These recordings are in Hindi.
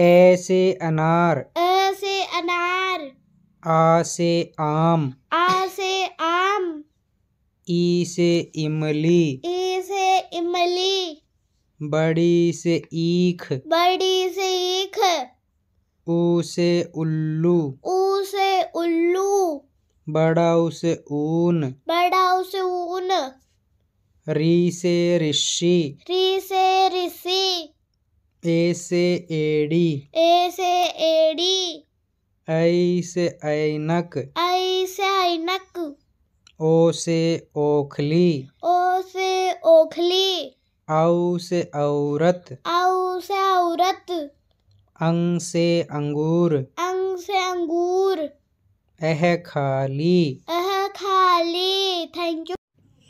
ए से अनार ए से अनार आ से आम आ से आम ई से इमली ई से इमली बड़ी से ईख बड़ी से ईख ऊ से उल्लू ऊ से उल्लू बड़ा उसे ऊन बड़ा उसे ऊन री से ऋषि री से ऋषि ए से एड़ी ए से एड़ी ऐ से ऐनक ऐ से ऐनक ओ से ओखली ओ से ओखली औ से औरत औ से औरत अंग से अंगूर अंग से अंगूर अह खाली अह खाली थैंक यू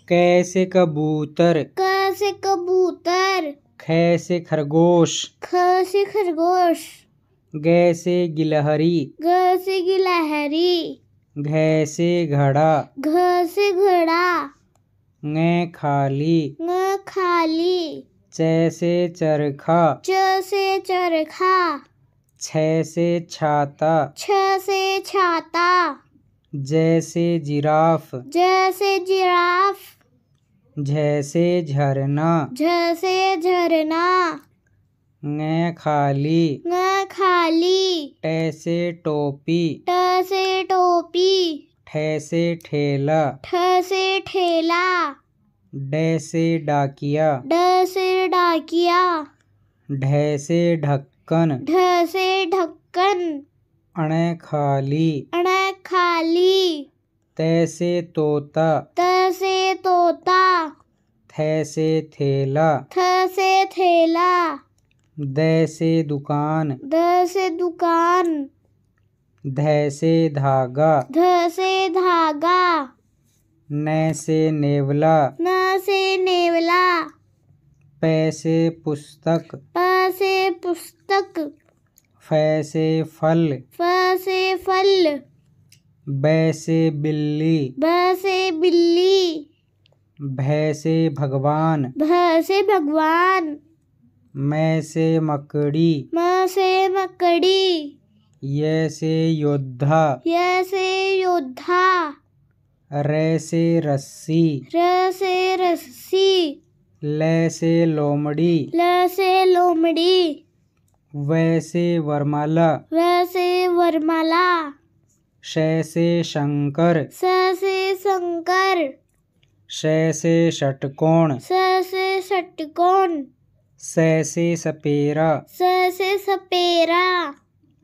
कैसे कबूतर क से कबूतर ख से खरगोश ख से खरगोश ग से गिलहरी ग से गिलहरी घ से घड़ा घ से घड़ा ङ खाली ङ खाली च से चरखा च से चरखा छ से छाता छ से छाता जैसे जिराफ जैसे जिराफ जैसे झरना जैसे झरना ङ खाली ङ खाली टैसे टोपी टैसे टोपी ठैसे ठेला ठैसे ठेला डैसे डाकिया डैसे डाकिया ढैसे ढक्कन ढैसे ढक्कन अण खाली अण खाली तैसे तोता तोता थे से थैला थे से थैला द से दुकान द से दुकान ध से धागा ध से धागा न से नेवला न से नेवला पैसे पुस्तक प से पुस्तक फ से फल फ से फल ब से बिल्ली ब से बिल्ली भैसे भगवान भैसे भगवान मैं से मकड़ी मैं से मकड़ी ये से योद्धा ये से योद्धा रे से रस्सी र से रस्सी ले से लोमड़ी ल से लोमड़ी वैसे वरमाला वैसे वरमाला शे से शंकर स से शंकर से षटकोण से षटकोण से सपेरा से सपेरा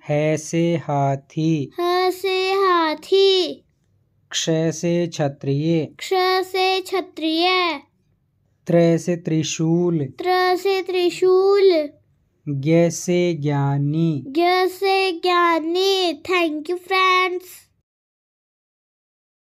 है से हाथी से हाथी क्ष से क्षत्रिय क्ष से क्षत्रिय त्र से त्रिशूल त्र से त्रिशूल ज्ञ से ज्ञानी ज्ञ से ज्ञानी थैंक यू फ्रेंड्स